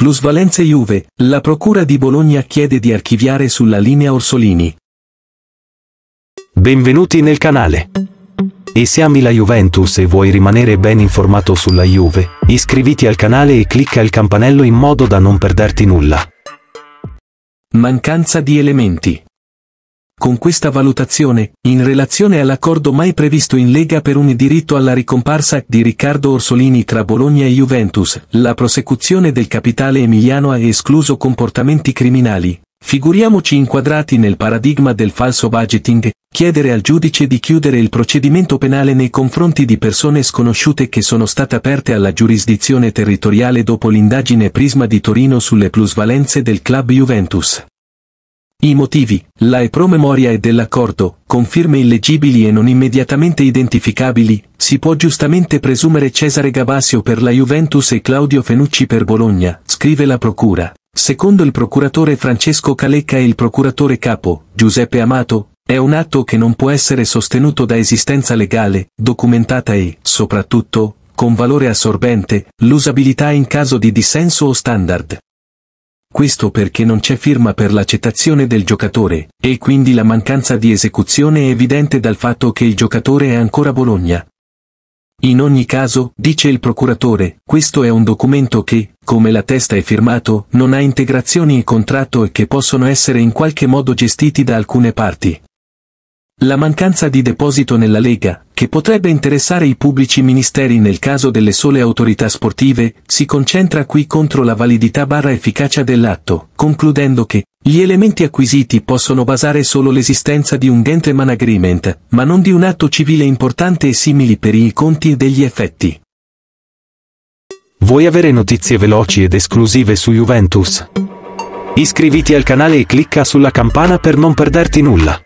Plusvalenze Juve, la Procura di Bologna chiede di archiviare sulla linea Orsolini. Benvenuti nel canale. E se ami la Juventus e vuoi rimanere ben informato sulla Juve, iscriviti al canale e clicca il campanello in modo da non perderti nulla. Mancanza di elementi con questa valutazione, in relazione all'accordo mai previsto in Lega per un diritto alla ricomparsa di Riccardo Orsolini tra Bologna e Juventus, la prosecuzione del capitale emiliano ha escluso comportamenti criminali. Figuriamoci inquadrati nel paradigma del falso budgeting, chiedere al giudice di chiudere il procedimento penale nei confronti di persone sconosciute che sono state aperte alla giurisdizione territoriale dopo l'indagine Prisma di Torino sulle plusvalenze del club Juventus. I motivi, la e promemoria e dell'accordo, con firme illegibili e non immediatamente identificabili, si può giustamente presumere Cesare Gabasio per la Juventus e Claudio Fenucci per Bologna, scrive la Procura. Secondo il procuratore Francesco Calecca e il procuratore capo, Giuseppe Amato, è un atto che non può essere sostenuto da esistenza legale, documentata e, soprattutto, con valore assorbente, l'usabilità in caso di dissenso o standard. Questo perché non c'è firma per l'accettazione del giocatore, e quindi la mancanza di esecuzione è evidente dal fatto che il giocatore è ancora Bologna. In ogni caso, dice il procuratore, questo è un documento che, come la testa è firmato, non ha integrazioni in contratto e che possono essere in qualche modo gestiti da alcune parti. La mancanza di deposito nella Lega, che potrebbe interessare i pubblici ministeri nel caso delle sole autorità sportive, si concentra qui contro la validità barra efficacia dell'atto, concludendo che gli elementi acquisiti possono basare solo l'esistenza di un gentleman agreement, ma non di un atto civile importante e simili per i conti e degli effetti. Vuoi avere notizie veloci ed esclusive su Juventus? Iscriviti al canale e clicca sulla campana per non perderti nulla.